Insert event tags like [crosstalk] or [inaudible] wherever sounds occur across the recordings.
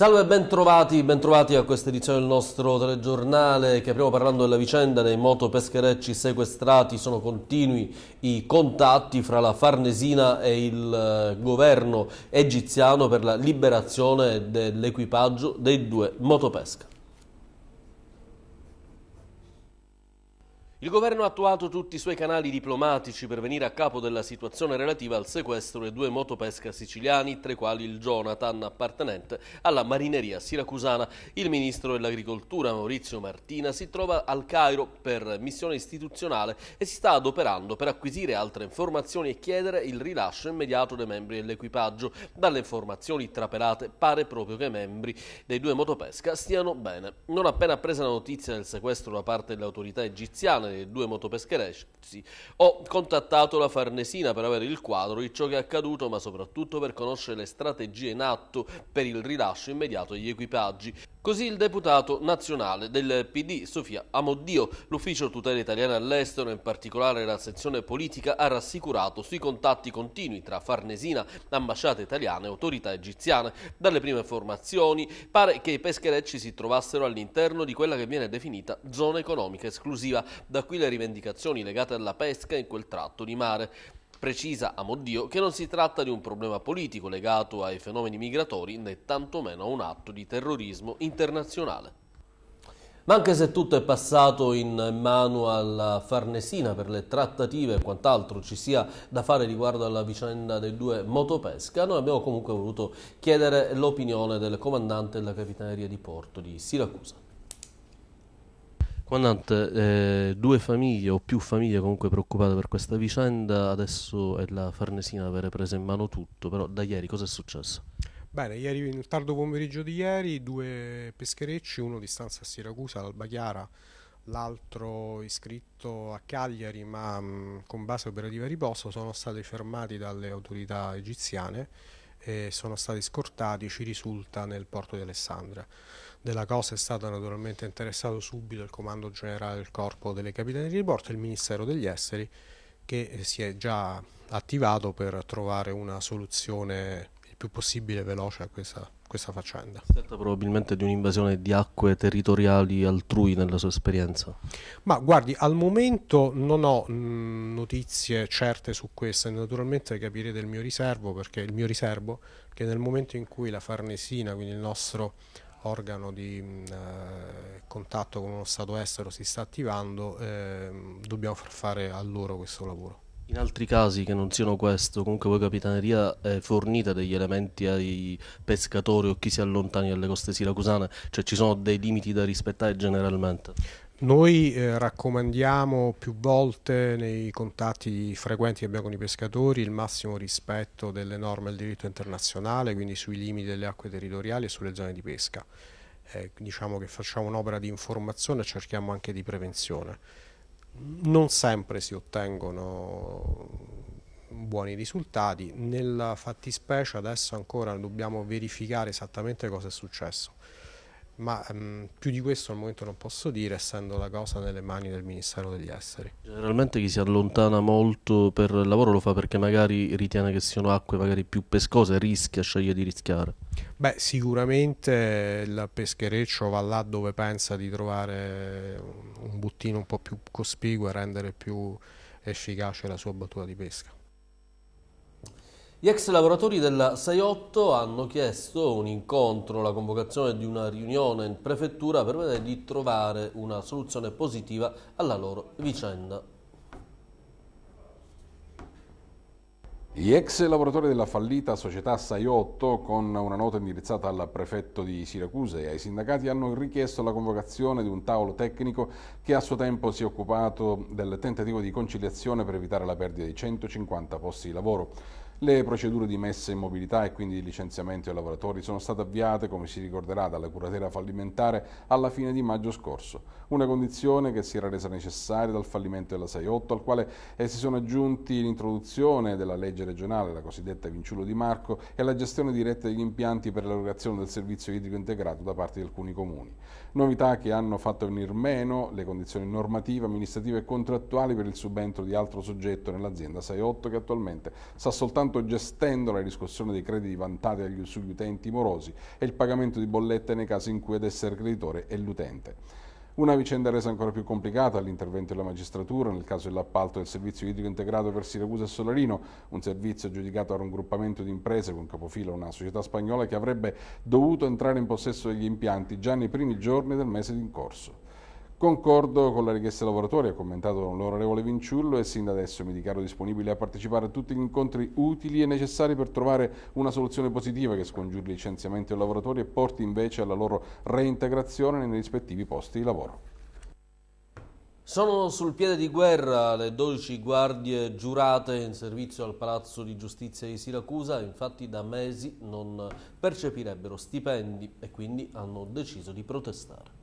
Salve e bentrovati, bentrovati a questa edizione del nostro telegiornale che apriamo parlando della vicenda dei motopescherecci sequestrati. Sono continui i contatti fra la Farnesina e il eh, governo egiziano per la liberazione dell'equipaggio dei due motopesca. Il governo ha attuato tutti i suoi canali diplomatici per venire a capo della situazione relativa al sequestro dei due motopesca siciliani, tra i quali il Jonathan appartenente alla marineria siracusana. Il ministro dell'agricoltura Maurizio Martina si trova al Cairo per missione istituzionale e si sta adoperando per acquisire altre informazioni e chiedere il rilascio immediato dei membri dell'equipaggio. Dalle informazioni trapelate pare proprio che i membri dei due motopesca stiano bene. Non appena appresa la notizia del sequestro da parte delle autorità egiziane, e due motopescherecci, ho contattato la Farnesina per avere il quadro di ciò che è accaduto, ma soprattutto per conoscere le strategie in atto per il rilascio immediato degli equipaggi. Così il deputato nazionale del PD, Sofia Amoddio, l'ufficio tutela italiana all'estero, in particolare la sezione politica, ha rassicurato sui contatti continui tra Farnesina, ambasciate italiane e autorità egiziane. Dalle prime informazioni pare che i pescherecci si trovassero all'interno di quella che viene definita zona economica esclusiva, da qui le rivendicazioni legate alla pesca in quel tratto di mare. Precisa, a Dio, che non si tratta di un problema politico legato ai fenomeni migratori né tantomeno a un atto di terrorismo internazionale. Ma anche se tutto è passato in mano alla Farnesina per le trattative e quant'altro ci sia da fare riguardo alla vicenda dei due motopesca, noi abbiamo comunque voluto chiedere l'opinione del comandante della capitaneria di porto di Siracusa. Comandante, eh, due famiglie o più famiglie comunque preoccupate per questa vicenda, adesso è la Farnesina ad avere preso in mano tutto, però da ieri cosa è successo? Bene, ieri, nel tardo pomeriggio di ieri, due pescherecci, uno di stanza a Siracusa, l'Alba Chiara, l'altro iscritto a Cagliari ma mh, mm, con base operativa a riposo, sono stati fermati dalle autorità egiziane e sono stati scortati, ci risulta, nel porto di Alessandria della cosa è stato naturalmente interessato subito il Comando Generale del Corpo delle Capitanerie di Porto e il Ministero degli Esteri che eh, si è già attivato per trovare una soluzione il più possibile veloce a questa, questa faccenda. Si certo, tratta probabilmente di un'invasione di acque territoriali altrui nella sua esperienza? Ma guardi, al momento non ho mh, mm, notizie certe su questo e naturalmente capirete il mio riservo perché il mio riservo che nel momento in cui la Farnesina, quindi il nostro organo di mm, eh, contatto con uno Stato estero si sta attivando, eh, dobbiamo far fare a loro questo lavoro. In altri casi che non siano questo, comunque voi Capitaneria eh, fornite degli elementi ai pescatori o chi si allontani dalle coste siracusane, cioè ci sono dei limiti da rispettare generalmente? Noi eh, raccomandiamo più volte nei contatti frequenti che abbiamo con i pescatori il massimo rispetto delle norme del diritto internazionale, quindi sui limiti delle acque territoriali e sulle zone di pesca. Eh, diciamo che facciamo un'opera di informazione e cerchiamo anche di prevenzione. Non sempre si ottengono buoni risultati, nella fattispecie adesso ancora dobbiamo verificare esattamente cosa è successo ma mh, ehm, più di questo al momento non posso dire, essendo la cosa nelle mani del Ministero degli Esteri. Generalmente chi si allontana molto per il lavoro lo fa perché magari ritiene che siano acque magari più pescose, rischia, sceglie di rischiare. Beh, sicuramente il peschereccio va là dove pensa di trovare un bottino un po' più cospicuo e rendere più efficace la sua battuta di pesca. Gli ex lavoratori della 68 hanno chiesto un incontro, la convocazione di una riunione in prefettura per vedere di trovare una soluzione positiva alla loro vicenda. Gli ex lavoratori della fallita società 68, con una nota indirizzata al prefetto di Siracusa e ai sindacati, hanno richiesto la convocazione di un tavolo tecnico che a suo tempo si è occupato del tentativo di conciliazione per evitare la perdita di 150 posti di lavoro. Le procedure di messa in mobilità e quindi di licenziamento ai lavoratori sono state avviate, come si ricorderà, dalla curatela fallimentare alla fine di maggio scorso, una condizione che si era resa necessaria dal fallimento della 6.8, al quale eh, si sono aggiunti l'introduzione della legge regionale, la cosiddetta Vinciulo di Marco, e la gestione diretta degli impianti per l'erogazione del servizio idrico integrato da parte di alcuni comuni novità che hanno fatto venire meno le condizioni normative, amministrative e contrattuali per il subentro di altro soggetto nell'azienda 6.8 che attualmente sta soltanto gestendo la riscossione dei crediti vantati sugli utenti morosi e il pagamento di bollette nei casi in cui ad essere creditore è l'utente. Una vicenda resa ancora più complicata all'intervento della magistratura nel caso dell'appalto del servizio idrico integrato per Siracusa e Solarino, un servizio giudicato a un gruppamento di imprese con capofila una società spagnola che avrebbe dovuto entrare in possesso degli impianti già nei primi giorni del mese in corso. Concordo con la richiesta dei lavoratori, ha commentato l'onorevole Vinciullo e sin da adesso mi dichiaro disponibile a partecipare a tutti gli incontri utili e necessari per trovare una soluzione positiva che scongiuri il licenziamento dei lavoratori e porti invece alla loro reintegrazione nei rispettivi posti di lavoro. Sono sul piede di guerra le 12 guardie giurate in servizio al Palazzo di Giustizia di Siracusa, infatti da mesi non percepirebbero stipendi e quindi hanno deciso di protestare.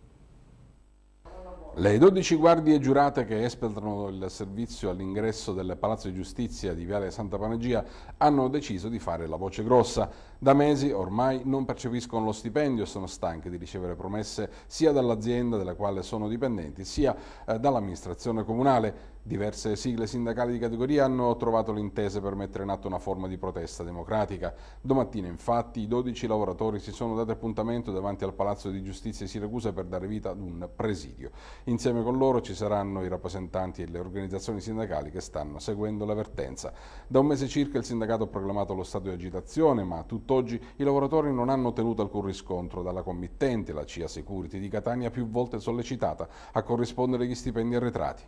Le 12 guardie giurate che espletano il servizio all'ingresso del Palazzo di Giustizia di Viale Santa Panagia hanno deciso di fare la voce grossa. Da mesi ormai non percepiscono lo stipendio e sono stanche di ricevere promesse sia dall'azienda della quale sono dipendenti sia eh, dall'amministrazione comunale. Diverse sigle sindacali di categoria hanno trovato l'intesa per mettere in atto una forma di protesta democratica. Domattina infatti i 12 lavoratori si sono dati appuntamento davanti al Palazzo di Giustizia di Siracusa per dare vita ad un presidio. Insieme con loro ci saranno i rappresentanti e le organizzazioni sindacali che stanno seguendo l'avvertenza. Da un mese circa il sindacato ha proclamato lo stato di agitazione ma tutti tutt'oggi i lavoratori non hanno ottenuto alcun riscontro dalla committente, la CIA Security di Catania, più volte sollecitata a corrispondere gli stipendi arretrati.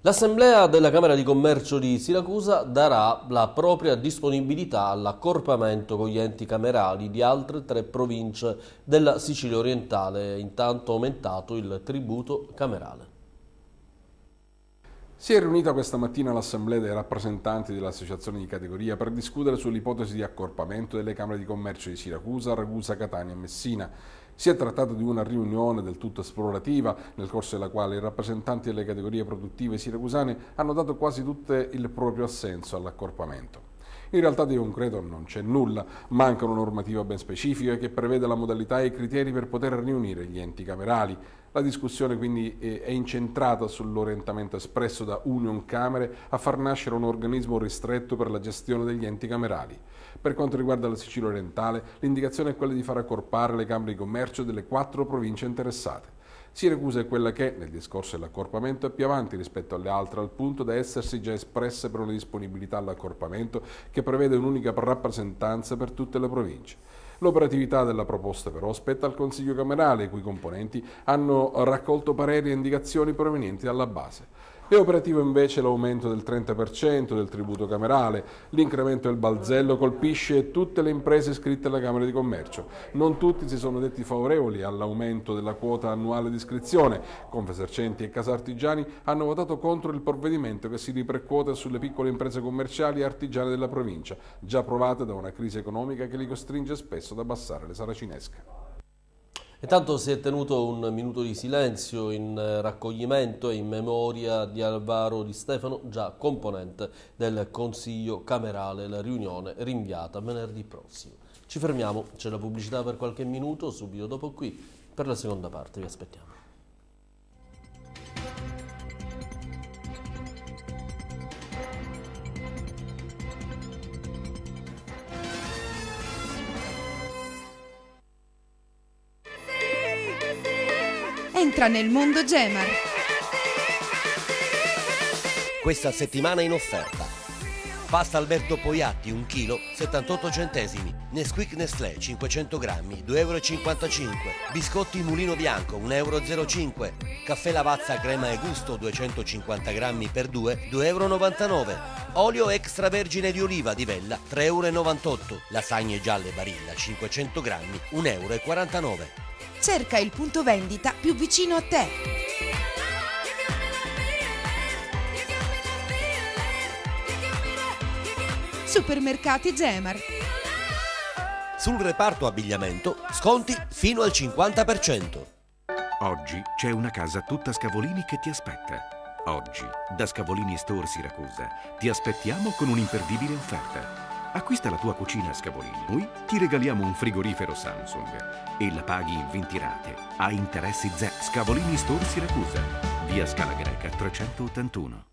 L'Assemblea della Camera di Commercio di Siracusa darà la propria disponibilità all'accorpamento con gli enti camerali di altre tre province della Sicilia orientale, intanto aumentato il tributo camerale. Si è riunita questa mattina l'Assemblea dei rappresentanti dell'associazione di categoria per discutere sull'ipotesi di accorpamento delle Camere di Commercio di Siracusa, Ragusa, Catania e Messina. Si è trattato di una riunione del tutto esplorativa, nel corso della quale i rappresentanti delle categorie produttive siracusane hanno dato quasi tutto il proprio assenso all'accorpamento. In realtà di concreto non c'è nulla, manca una normativa ben specifica che prevede la modalità e i criteri per poter riunire gli enti camerali. La discussione quindi è incentrata sull'orientamento espresso da Union Camere a far nascere un organismo ristretto per la gestione degli enti camerali. Per quanto riguarda la Sicilia orientale, l'indicazione è quella di far accorpare le Camere di Commercio delle quattro province interessate. Siracusa è quella che, nel discorso dell'accorpamento, è più avanti rispetto alle altre, al punto da essersi già espressa per una disponibilità all'accorpamento che prevede un'unica rappresentanza per tutte le province. L'operatività della proposta però spetta al Consiglio Camerale, i cui componenti hanno raccolto pareri e indicazioni provenienti dalla base. È operativo invece l'aumento del 30% del tributo camerale. L'incremento del balzello colpisce tutte le imprese iscritte alla Camera di Commercio. Non tutti si sono detti favorevoli all'aumento della quota annuale di iscrizione. Confesercenti e casartigiani hanno votato contro il provvedimento che si ripercuote sulle piccole imprese commerciali e artigiane della provincia, già provate da una crisi economica che li costringe spesso ad abbassare le saracinesche. Intanto si è tenuto un minuto di silenzio in eh, raccoglimento e in memoria di Alvaro Di Stefano, già componente del Consiglio Camerale, la riunione rinviata venerdì prossimo. Ci fermiamo, c'è la pubblicità per qualche minuto, subito dopo qui, per la seconda parte, vi aspettiamo. entra nel mondo Gemar. Questa settimana in offerta. Pasta Alberto Poiatti 1 kg 78 centesimi. Nesquik Nestlé 500 grammi 2,55 euro. Biscotti Mulino Bianco 1,05 euro. Caffè Lavazza Crema e Gusto 250 grammi per 2 2,99 euro. Olio extravergine di oliva di vella 3,98 euro. Lasagne gialle Barilla 500 grammi 1,49 euro cerca il punto vendita più vicino a te. Supermercati Gemar. Sul reparto abbigliamento, sconti fino al 50%. Oggi c'è una casa tutta Scavolini che ti aspetta. Oggi, da Scavolini Store Siracusa, ti aspettiamo con un'imperdibile offerta. Acquista la tua cucina a Scavolini. Noi ti regaliamo un frigorifero Samsung e la paghi in 20 rate a interessi zero. Scavolini Store Siracusa, via Scala Greca 381.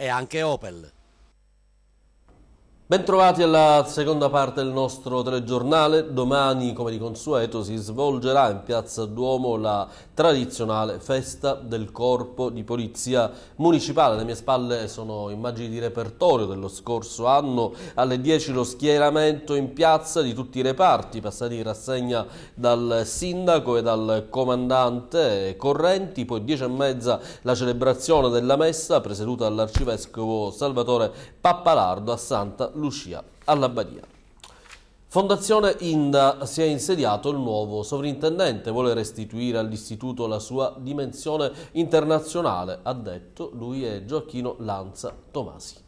e anche Opel. Bentrovati alla seconda parte del nostro telegiornale. Domani, come di consueto, si svolgerà in piazza Duomo la tradizionale festa del corpo di polizia municipale. Alle mie spalle sono immagini di repertorio dello scorso anno. Alle 10 lo schieramento in piazza di tutti i reparti, passati in rassegna dal sindaco e dal comandante Correnti. Poi 10 e mezza la celebrazione della messa, presieduta dall'arcivescovo Salvatore Pappalardo a Santa Lucia all'Abbadia. Fondazione Inda si è insediato il nuovo sovrintendente, vuole restituire all'istituto la sua dimensione internazionale, ha detto lui è Gioacchino Lanza Tomasi.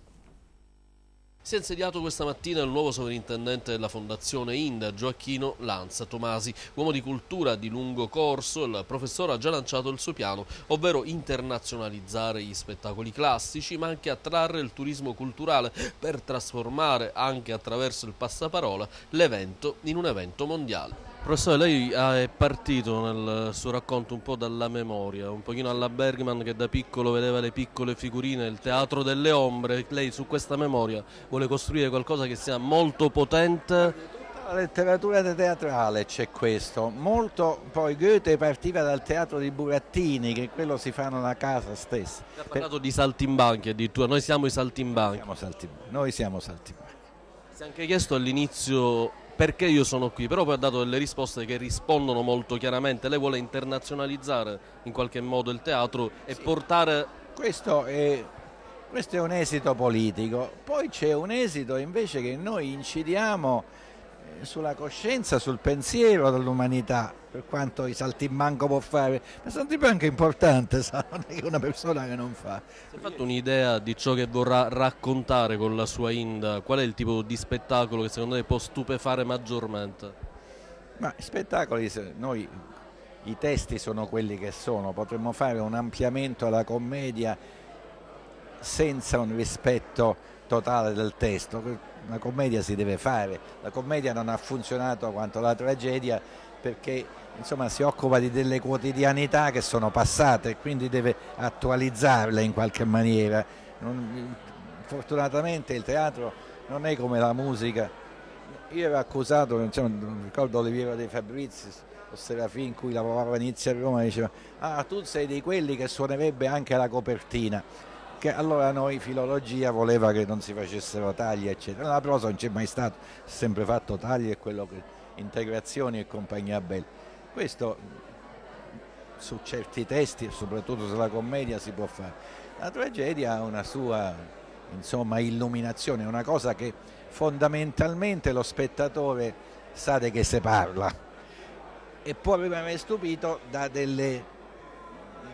Si è insediato questa mattina il nuovo sovrintendente della Fondazione Inda, Gioacchino Lanza Tomasi, uomo di cultura di lungo corso, il professore ha già lanciato il suo piano, ovvero internazionalizzare gli spettacoli classici, ma anche attrarre il turismo culturale per trasformare anche attraverso il passaparola l'evento in un evento mondiale. Professore, lei è partito nel suo racconto un po' dalla memoria, un pochino alla Bergman che da piccolo vedeva le piccole figurine, il teatro delle ombre, lei su questa memoria vuole costruire qualcosa che sia molto potente. La letteratura teatrale c'è questo, molto poi Goethe partiva dal teatro di Burattini che quello si fa nella casa stessa. Ha parlato per... di saltimbanchi addirittura, noi siamo i saltimbanchi. Noi siamo saltimbanchi. Noi siamo saltimbanchi. Si è anche chiesto all'inizio perché io sono qui, però poi ha dato delle risposte che rispondono molto chiaramente, lei vuole internazionalizzare in qualche modo il teatro e sì. portare... Questo è, questo è un esito politico, poi c'è un esito invece che noi incidiamo eh, sulla coscienza, sul pensiero dell'umanità, per quanto i saltimbanco può fare, ma il saltimbanco è importante, [laughs] sa? non è una persona che non fa. Si è fatto un'idea di ciò che vorrà raccontare con la sua Inda? Qual è il tipo di spettacolo che secondo te può stupefare maggiormente? Ma spettacoli, noi i testi sono quelli che sono, potremmo fare un ampliamento alla commedia senza un rispetto totale del testo, La commedia si deve fare, la commedia non ha funzionato quanto la tragedia perché insomma, si occupa di delle quotidianità che sono passate e quindi deve attualizzarle in qualche maniera. Non, fortunatamente il teatro non è come la musica. Io ero accusato, non ricordo Oliviero De Fabrizi, o Serafin in cui lavorava a a Roma, diceva ah tu sei di quelli che suonerebbe anche la copertina che allora noi filologia voleva che non si facessero tagli eccetera, la prosa non c'è mai stato, sempre fatto tagli e quello che integrazioni e compagnia bella. Questo mm, su certi testi e soprattutto sulla commedia si può fare. La tragedia ha una sua insomma, illuminazione, è una cosa che fondamentalmente lo spettatore sa di che se parla e può rimanere stupito da delle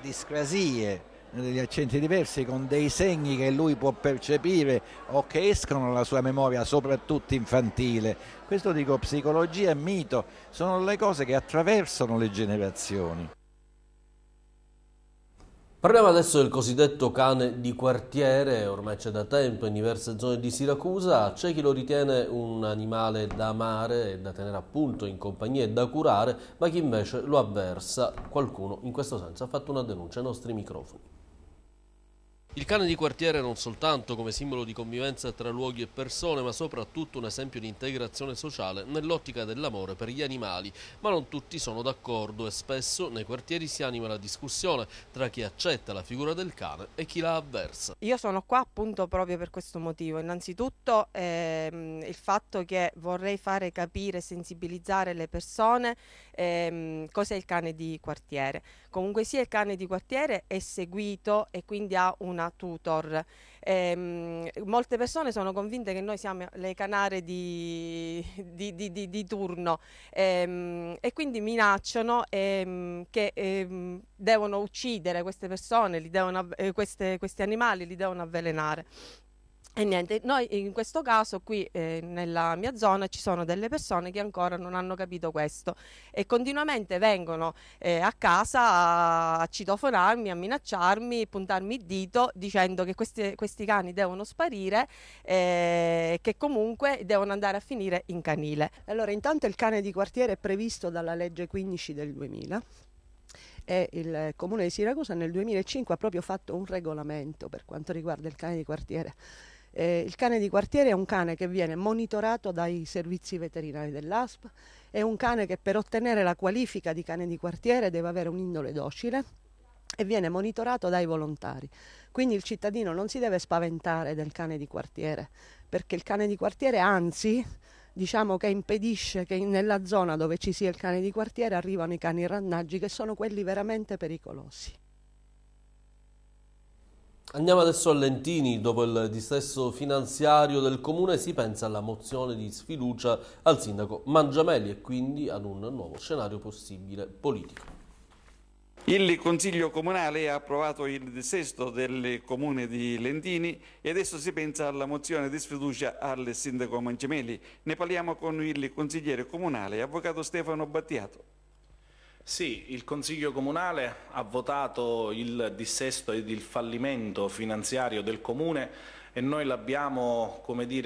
discrasie degli accenti diversi con dei segni che lui può percepire o che escono dalla sua memoria, soprattutto infantile. Questo dico psicologia e mito, sono le cose che attraversano le generazioni. Parliamo adesso del cosiddetto cane di quartiere, ormai c'è da tempo in diverse zone di Siracusa, c'è chi lo ritiene un animale da amare e da tenere appunto in compagnia e da curare, ma chi invece lo avversa, qualcuno in questo senso ha fatto una denuncia ai nostri microfoni. Il cane di quartiere non soltanto come simbolo di convivenza tra luoghi e persone, ma soprattutto un esempio di integrazione sociale nell'ottica dell'amore per gli animali. Ma non tutti sono d'accordo e spesso nei quartieri si anima la discussione tra chi accetta la figura del cane e chi la avversa. Io sono qua appunto proprio per questo motivo. Innanzitutto ehm, il fatto che vorrei fare capire e sensibilizzare le persone ehm, cos'è il cane di quartiere. Comunque sia il cane di quartiere è seguito e quindi ha una Tutor. E, ehm, molte persone sono convinte che noi siamo le canare di, di, di, di turno e, ehm, e, quindi minacciano e, ehm, che devono uccidere queste persone, devono, eh, queste, questi animali, li devono avvelenare. E niente, noi in questo caso qui eh, nella mia zona ci sono delle persone che ancora non hanno capito questo e continuamente vengono eh, a casa a, a citofonarmi, a minacciarmi, puntarmi il dito dicendo che questi, questi cani devono sparire eh, e eh, che comunque devono andare a finire in canile. Allora intanto il cane di quartiere è previsto dalla legge 15 del 2000 e il comune di Siracusa nel 2005 ha proprio fatto un regolamento per quanto riguarda il cane di quartiere eh, il cane di quartiere è un cane che viene monitorato dai servizi veterinari dell'ASP, è un cane che per ottenere la qualifica di cane di quartiere deve avere un'indole docile e viene monitorato dai volontari. Quindi il cittadino non si deve spaventare del cane di quartiere, perché il cane di quartiere anzi diciamo che impedisce che nella zona dove ci sia il cane di quartiere arrivano i cani randaggi che sono quelli veramente pericolosi. Andiamo adesso a Lentini, dopo il distesso finanziario del comune si pensa alla mozione di sfiducia al sindaco Mangiamelli e quindi ad un nuovo scenario possibile politico. Il Consiglio Comunale ha approvato il dissesto del Comune di Lentini e adesso si pensa alla mozione di sfiducia al Sindaco Mangiamelli. Ne parliamo con il consigliere comunale, Avvocato Stefano Battiato. Sì, il Consiglio Comunale ha votato il dissesto ed il fallimento finanziario del Comune e noi l'abbiamo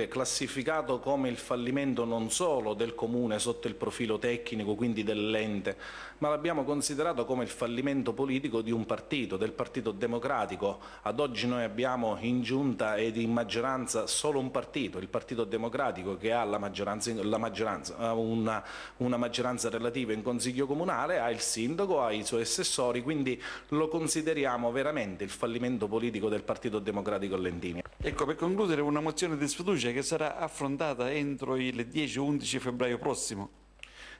classificato come il fallimento non solo del Comune sotto il profilo tecnico, quindi dell'ente, ma l'abbiamo considerato come il fallimento politico di un partito, del Partito Democratico. Ad oggi noi abbiamo in giunta ed in maggioranza solo un partito, il Partito Democratico che ha la maggioranza, la maggioranza, una, una maggioranza relativa in Consiglio Comunale, ha il sindaco, ha i suoi assessori, quindi lo consideriamo veramente il fallimento politico del Partito Democratico Lentini. Ecco, per concludere, una mozione di sfiducia che sarà affrontata entro il 10-11 febbraio prossimo.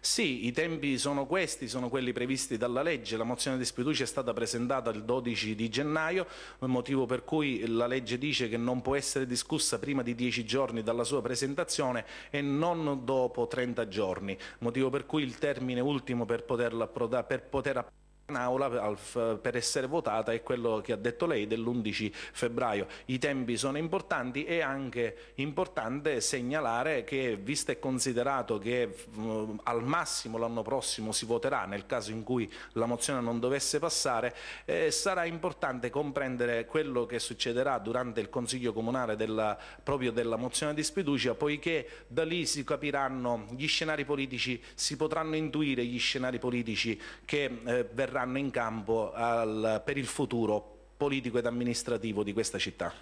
Sì, i tempi sono questi, sono quelli previsti dalla legge. La mozione di sfiducia è stata presentata il 12 di gennaio, motivo per cui la legge dice che non può essere discussa prima di 10 giorni dalla sua presentazione e non dopo 30 giorni, motivo per cui il termine ultimo per poterla approdare, per poter approdare in aula per essere votata è quello che ha detto lei dell'11 febbraio. I tempi sono importanti e anche importante segnalare che visto e considerato che mm, al massimo l'anno prossimo si voterà nel caso in cui la mozione non dovesse passare, eh, sarà importante comprendere quello che succederà durante il Consiglio Comunale della, proprio della mozione di sfiducia poiché da lì si capiranno gli scenari politici, si potranno intuire gli scenari politici che eh, verranno entreranno in campo al, per il futuro politico ed amministrativo di questa città.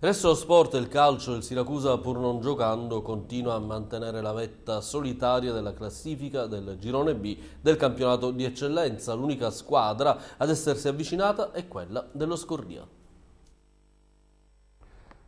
Adesso lo sport e il calcio, il Siracusa pur non giocando continua a mantenere la vetta solitaria della classifica del girone B del campionato di eccellenza. L'unica squadra ad essersi avvicinata è quella dello Scordia.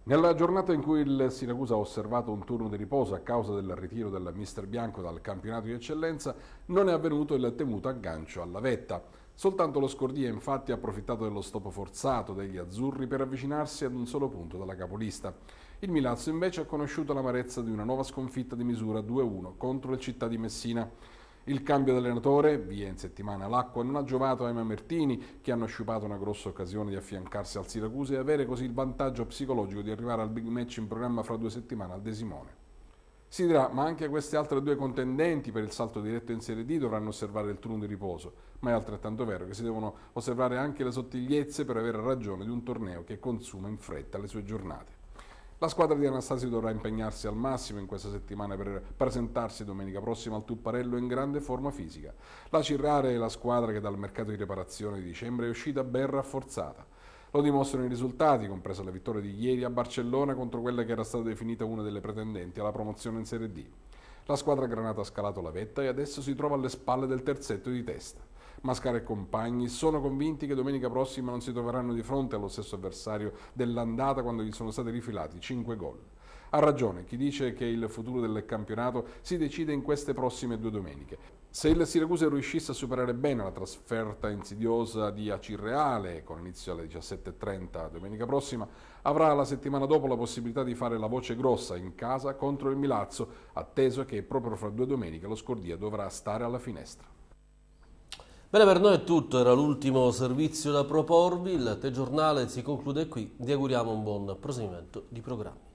Nella giornata in cui il Siracusa ha osservato un turno di riposo a causa del ritiro del mister Bianco dal campionato di eccellenza, non è avvenuto il temuto aggancio alla vetta. Soltanto lo Scordia infatti ha approfittato dello stop forzato degli azzurri per avvicinarsi ad un solo punto dalla capolista. Il Milazzo invece ha conosciuto l'amarezza di una nuova sconfitta di misura 2-1 contro il Città di Messina. Il cambio d'allenatore, via in settimana l'acqua, non ha giovato ai Mamertini che hanno sciupato una grossa occasione di affiancarsi al Siracusa e avere così il vantaggio psicologico di arrivare al big match in programma fra due settimane al Desimone. Si dirà, ma anche queste altre due contendenti per il salto diretto in Serie D dovranno osservare il turno di riposo, ma è altrettanto vero che si devono osservare anche le sottigliezze per avere ragione di un torneo che consuma in fretta le sue giornate. La squadra di Anastasio dovrà impegnarsi al massimo in questa settimana per presentarsi domenica prossima al Tupparello in grande forma fisica. La Cirrare è la squadra che dal mercato di riparazione di dicembre è uscita ben rafforzata. Lo dimostrano i risultati, compresa la vittoria di ieri a Barcellona contro quella che era stata definita una delle pretendenti alla promozione in Serie D. La squadra granata ha scalato la vetta e adesso si trova alle spalle del terzetto di testa. Mascara e compagni sono convinti che domenica prossima non si troveranno di fronte allo stesso avversario dell'andata quando gli sono stati rifilati 5 gol. Ha ragione chi dice che il futuro del campionato si decide in queste prossime due domeniche. Se il Siracusa riuscisse a superare bene la trasferta insidiosa di Acirreale, con inizio alle 17.30 domenica prossima, avrà la settimana dopo la possibilità di fare la voce grossa in casa contro il Milazzo, atteso che proprio fra due domeniche lo Scordia dovrà stare alla finestra. Bene, per noi è tutto, era l'ultimo servizio da proporvi, il telegiornale si conclude qui, vi auguriamo un buon proseguimento di programmi.